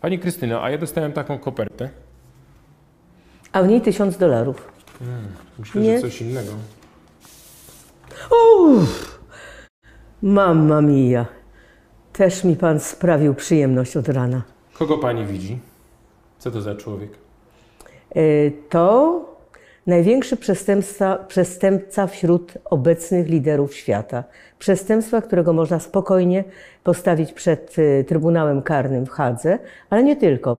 Pani Krystyna, a ja dostałem taką kopertę. A w niej tysiąc dolarów. Hmm, myślę, Nie? że coś innego. Uff! Mamma mia. Też mi pan sprawił przyjemność od rana. Kogo pani widzi? Co to za człowiek? Y, to największy przestępca, przestępca wśród obecnych liderów świata. Przestępstwa, którego można spokojnie postawić przed y, Trybunałem Karnym w Hadze, ale nie tylko.